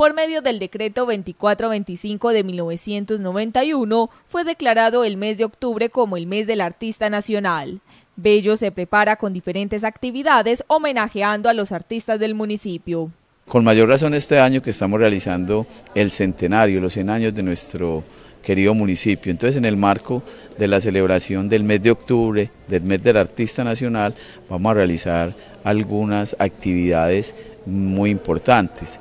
por medio del decreto 2425 de 1991, fue declarado el mes de octubre como el mes del artista nacional. Bello se prepara con diferentes actividades homenajeando a los artistas del municipio. Con mayor razón este año que estamos realizando el centenario, los 100 años de nuestro querido municipio. Entonces, en el marco de la celebración del mes de octubre, del mes del Artista Nacional, vamos a realizar algunas actividades muy importantes.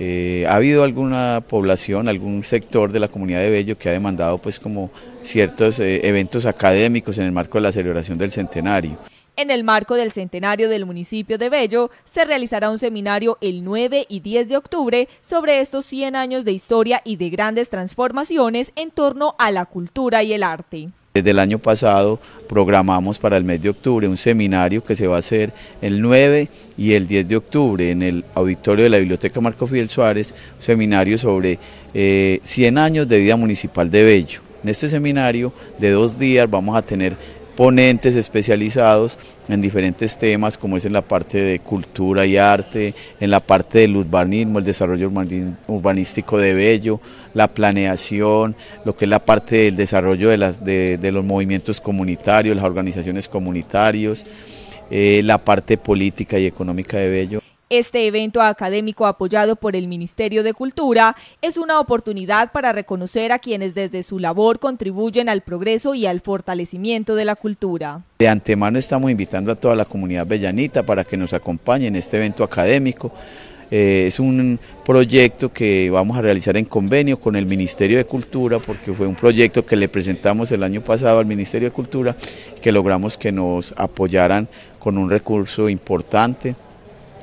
Eh, ha habido alguna población, algún sector de la comunidad de Bello que ha demandado pues como ciertos eh, eventos académicos en el marco de la celebración del centenario. En el marco del centenario del municipio de Bello, se realizará un seminario el 9 y 10 de octubre sobre estos 100 años de historia y de grandes transformaciones en torno a la cultura y el arte. Desde el año pasado programamos para el mes de octubre un seminario que se va a hacer el 9 y el 10 de octubre en el auditorio de la Biblioteca Marco Fidel Suárez, un seminario sobre 100 eh, años de vida municipal de Bello. En este seminario de dos días vamos a tener ponentes especializados en diferentes temas, como es en la parte de cultura y arte, en la parte del urbanismo, el desarrollo urbanístico de Bello, la planeación, lo que es la parte del desarrollo de, las, de, los movimientos comunitarios, las organizaciones comunitarias, eh, la parte política y económica de Bello. Este evento académico apoyado por el Ministerio de Cultura es una oportunidad para reconocer a quienes desde su labor contribuyen al progreso y al fortalecimiento de la cultura. De antemano estamos invitando a toda la comunidad bellanita para que nos acompañe en este evento académico. Eh, es un proyecto que vamos a realizar en convenio con el Ministerio de Cultura, porque fue un proyecto que le presentamos el año pasado al Ministerio de Cultura, que logramos que nos apoyaran con un recurso importante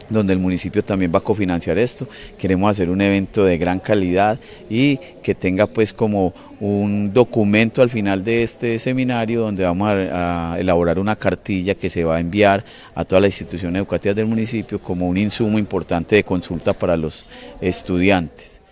donde el municipio también va a cofinanciar esto. Queremos hacer un evento de gran calidad y que tenga pues como un documento al final de este seminario donde vamos a, elaborar una cartilla que se va a enviar a todas las instituciones educativas del municipio como un insumo importante de consulta para los estudiantes.